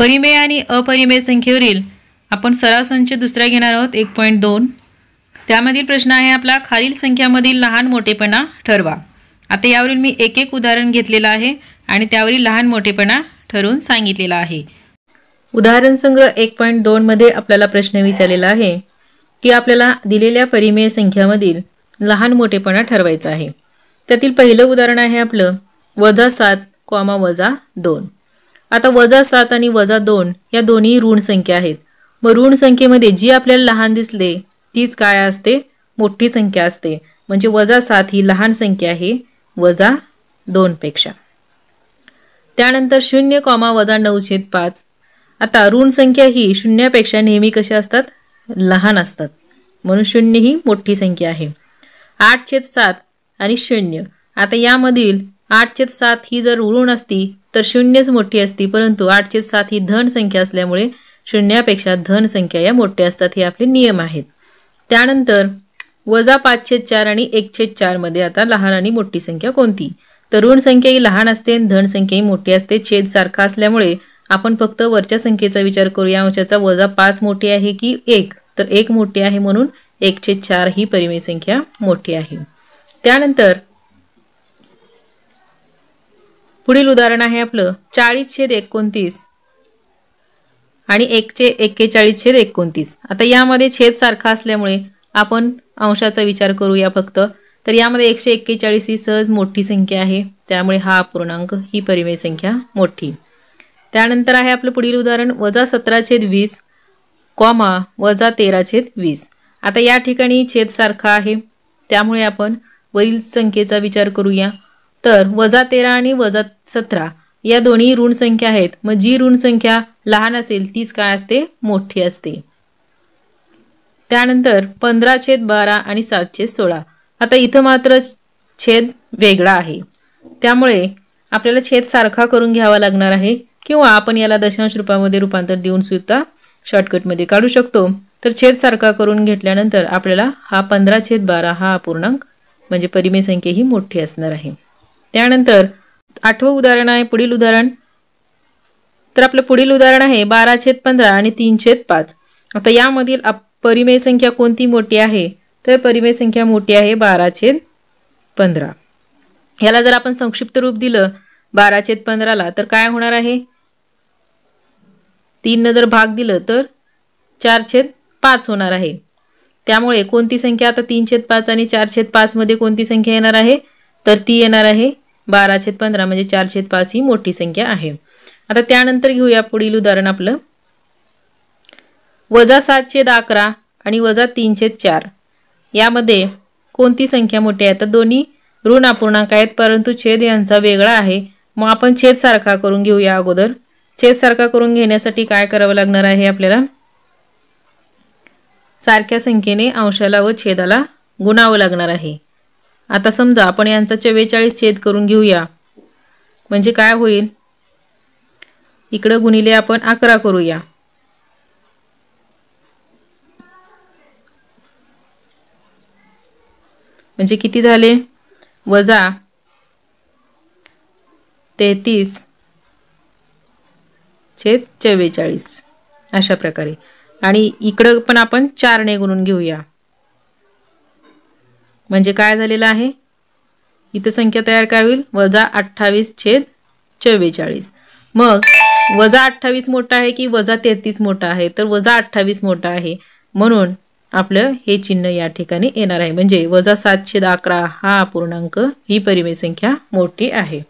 परिमेय आणि अपरिमेय संख्येवरील आपण सराव संच दुसरा घेणार आहोत एक पॉईंट दोन त्यामधील प्रश्न आहे आपला खालील संख्यामधील लहान मोठेपणा ठरवा आता यावरील मी एक एक उदाहरण घेतलेलं आहे आणि त्यावरील लहान मोठेपणा ठरवून सांगितलेला आहे उदाहरण संग्रह एक पॉईंट दोनमध्ये आपल्याला प्रश्न विचारलेला आहे की आपल्याला दिलेल्या परिमेय संख्यामधील लहान मोठेपणा ठरवायचा आहे त्यातील पहिलं उदाहरण आहे आपलं वजा सात कॉमा वजा दोन आता वजा सात आणि वजा दोन या दोन्ही ऋण संख्या आहेत मग ऋण संख्येमध्ये जी आपल्याला लहान दिसले तीच काय असते मोठी संख्या असते म्हणजे वजा सात ही लहान संख्या आहे वजा दोनपेक्षा त्यानंतर शून्य कॉमा वजा नऊ छेद पाच आता ऋण संख्या ही शून्यापेक्षा नेहमी कशा असतात लहान असतात म्हणून शून्य ही मोठी संख्या आहे आठ छेद सात आणि शून्य आता यामधील छेद सात ही जर ऋण असती तर शून्यच मोठी असती परंतु आठशे सात ही धन संख्या असल्यामुळे शून्यापेक्षा धन संख्या या मोठ्या असतात हे आपले नियम आहेत त्यानंतर वजा पाचशे चार आणि एकशे चारमध्ये आता लहान आणि मोठी संख्या कोणती तर ऋण संख्या ही लहान असते धन संख्या ही मोठी असते छेद सारखा असल्यामुळे आपण फक्त वरच्या संख्येचा विचार करू या अंशाचा वजा पाच मोठी आहे की एक तर एक मोठी आहे म्हणून एकशे चार ही परिमेय संख्या मोठी आहे त्यानंतर पुढील उदाहरण आहे आपलं चाळीस छेद एकोणतीस आणि एकचे एक्केचाळीस छेद एकोणतीस आता यामध्ये छेद सारखा असल्यामुळे आपण अंशाचा विचार करूया फक्त तर यामध्ये एकशे एक्केचाळीस ही सहज मोठी संख्या आहे त्यामुळे हा अपूर्णांक ही परिमेय संख्या मोठी त्यानंतर आहे आपलं पुढील उदाहरण वजा सतरा छेद वीस कॉमा वजा तेरा छेद वीस आता या ठिकाणी छेद सारखा आहे त्यामुळे आपण वरील संख्येचा विचार करूया तर वजा तेरा आणि वजा सतरा या दोन्ही ऋण संख्या आहेत मग जी ऋण संख्या लहान असेल तीच काय असते मोठी असते त्यानंतर पंधरा छेद बारा आणि छेद सोळा आता इथं मात्र छेद वेगळा आहे त्यामुळे आपल्याला छेद सारखा करून घ्यावा लागणार आहे किंवा आपण याला दशांश रूपामध्ये रूपांतर देऊन सुद्धा शॉर्टकटमध्ये काढू शकतो तर छेद सारखा करून घेतल्यानंतर आपल्याला हा पंधरा छेद बारा हा अपूर्णांक म्हणजे परिमेय संख्या ही मोठी असणार आहे त्यानंतर आठवं उदाहरण आहे पुढील उदाहरण तर आपलं पुढील उदाहरण आहे बारा छेद पंधरा आणि तीन छेद पाच आता यामधील परिमेय संख्या कोणती मोठी आहे तर परिमेय संख्या मोठी आहे बारा छेद पंधरा याला जर आपण संक्षिप्त रूप दिलं बारा छेद पंधराला तर काय होणार आहे तीननं जर भाग दिलं तर चार छेद पाच होणार आहे त्यामुळे कोणती संख्या आता तीन छेद पाच आणि चार छेद पाचमध्ये कोणती संख्या येणार आहे तर ती येणार आहे बारा छेद पंधरा म्हणजे चार छेद पाच ही मोठी संख्या आहे आता त्यानंतर घेऊया पुढील उदाहरण आपलं वजा सात छेद अकरा आणि वजा तीन छेद चार यामध्ये कोणती संख्या मोठी आहे तर दोन्ही ऋण अपूर्णांक आहेत परंतु छेद यांचा वेगळा आहे मग आपण छेद सारखा करून घेऊया अगोदर छेद सारखा करून घेण्यासाठी काय करावं लागणार आहे आपल्याला सारख्या संख्येने अंशाला व छेदाला गुणावं लागणार आहे आता समजा आपण यांचा चव्वेचाळीस छेद करून घेऊया म्हणजे काय होईल इकडं गुणिले आपण अकरा करूया म्हणजे किती झाले वजा तेहतीस छेद चव्वेचाळीस अशा प्रकारे आणि इकडं पण आपण चारने गुणून घेऊया म्हणजे काय झालेलं आहे इथं संख्या तयार काय होईल वजा अठ्ठावीस छेद चव्वेचाळीस मग वजा अठ्ठावीस मोठा आहे की वजा तेहतीस मोठा आहे तर वजा अठ्ठावीस मोठा आहे म्हणून आपलं हे चिन्ह या ठिकाणी येणार आहे म्हणजे वजा सातशेद अकरा हा पूर्णांक ही परिमेय संख्या मोठी आहे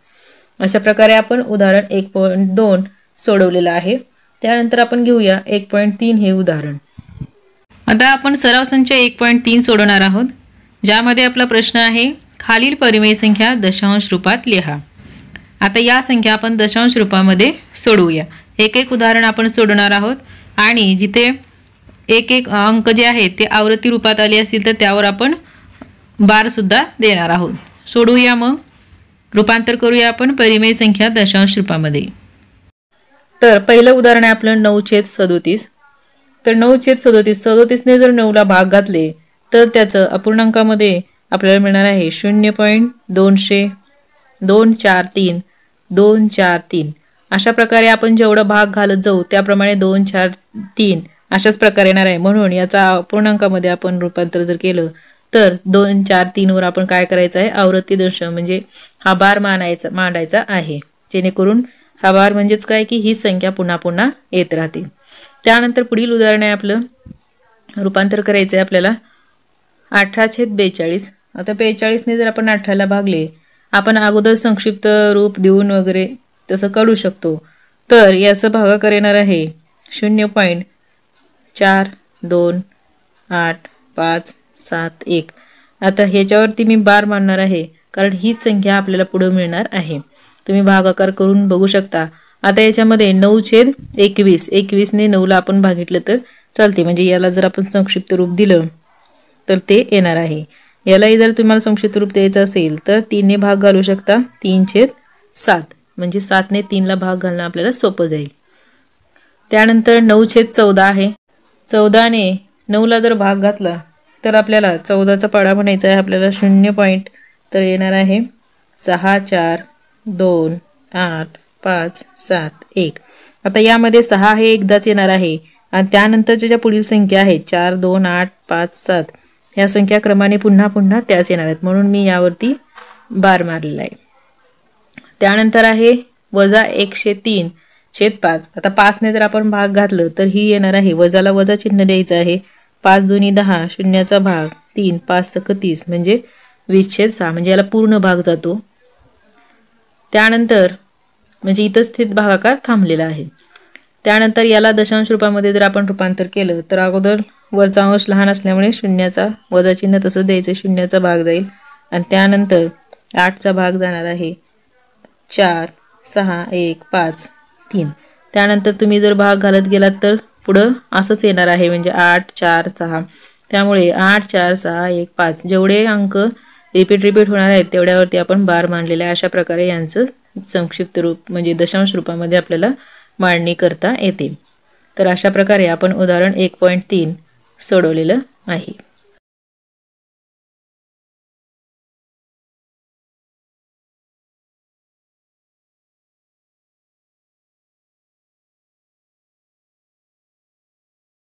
अशा प्रकारे आपण उदाहरण एक पॉईंट दोन सोडवलेलं आहे त्यानंतर आपण घेऊया एक पॉईंट तीन हे उदाहरण आता आपण सराव संच एक पॉईंट तीन सोडवणार आहोत ज्यामध्ये आपला प्रश्न आहे खालील परिमेय संख्या दशांश रूपात लिहा आता या संख्या आपण दशांश रूपामध्ये सोडवूया एक एक उदाहरण आपण सोडणार आहोत आणि जिथे एक एक अंक जे आहेत ते आवृत्ती रूपात आले असतील तर त्यावर आपण बार सुद्धा देणार आहोत सोडूया मग रूपांतर करूया आपण परिमेय संख्या दशांश रूपामध्ये तर पहिलं उदाहरण आहे आपलं नऊ छेद सदोतीस तर नऊ छेद सदोतीस सदोतीसने जर ला भाग घातले तर त्याचं अपूर्णांकामध्ये आपल्याला मिळणार आहे शून्य पॉईंट दोनशे दोन चार तीन दोन चार तीन अशा प्रकारे आपण जेवढा भाग घालत जाऊ त्याप्रमाणे दोन चार तीन अशाच प्रकारे येणार आहे म्हणून याचा अपूर्णांकामध्ये आपण रूपांतर जर केलं तर दोन चार तीनवर आपण काय करायचं आहे आवृत्ती दर्श म्हणजे हा बार मानायचा मांडायचा आहे जेणेकरून हा बार म्हणजेच काय की ही संख्या पुन्हा पुन्हा येत राहतील त्यानंतर पुढील उदाहरण आहे आपलं रूपांतर करायचं आहे आपल्याला अठरा छेद बेचाळीस आता बेचाळीसने जर आपण अठराला भागले आपण अगोदर संक्षिप्त रूप देऊन वगैरे तसं काढू शकतो तर याचं भागाकार येणार आहे शून्य पॉईंट चार दोन आठ पाच सात एक आता ह्याच्यावरती मी बार मानणार आहे कारण हीच संख्या आपल्याला पुढे मिळणार आहे तुम्ही भागाकार करून बघू शकता आता याच्यामध्ये नऊ छेद एकवीस एकवीसने नऊला आपण भागितलं तर चालते म्हणजे याला जर आपण संक्षिप्त रूप दिलं तर ते येणार आहे यालाही जर तुम्हाला संक्षिप्त रूप द्यायचं असेल तर तीनने भाग घालू शकता तीन छेद सात म्हणजे सातने तीनला भाग घालणं आपल्याला सोपं जाईल त्यानंतर नऊ छेद चौदा आहे चौदाने नऊला जर भाग घातला तर आपल्याला चौदाचा पाडा म्हणायचा आहे आपल्याला शून्य पॉईंट तर येणार आहे सहा चार दोन आठ पाच सात एक आता यामध्ये सहा हे एकदाच येणार आहे आणि त्यानंतरच्या ज्या पुढील संख्या आहेत चार दोन आठ पाच सात ह्या संख्या क्रमाने पुन्हा पुन्हा त्याच येणार आहेत म्हणून मी यावरती बार मारलेला आहे त्यानंतर आहे वजा एकशे तीन छेद पाच आता पाचने जर आपण भाग घातलं तर ही येणार आहे वजाला वजा चिन्ह द्यायचं आहे पाच दोन्ही दहा शून्याचा भाग तीन पाच सकतीस तीस म्हणजे वीस छेद सहा म्हणजे याला पूर्ण भाग जातो त्यानंतर म्हणजे इथं स्थित भागाकार थांबलेला आहे त्यानंतर याला दशांश रूपामध्ये जर आपण रूपांतर केलं तर अगोदर वरचा अंश लहान असल्यामुळे शून्याचा चिन्ह तसं द्यायचं शून्याचा भाग जाईल आणि त्यानंतर आठचा भाग जाणार आहे चार सहा एक पाच तीन त्यानंतर तुम्ही जर भाग घालत गेलात तर पुढं असंच येणार आहे म्हणजे आठ चार सहा त्यामुळे आठ चार सहा एक पाच जेवढे अंक रिपीट रिपीट होणार आहेत तेवढ्यावरती आपण बार मांडलेले आहे अशा प्रकारे यांचं संक्षिप्त रूप म्हणजे दशांश रूपामध्ये आपल्याला मांडणी करता येते तर अशा प्रकारे आपण उदाहरण एक पॉईंट तीन सोडवलेलं आहे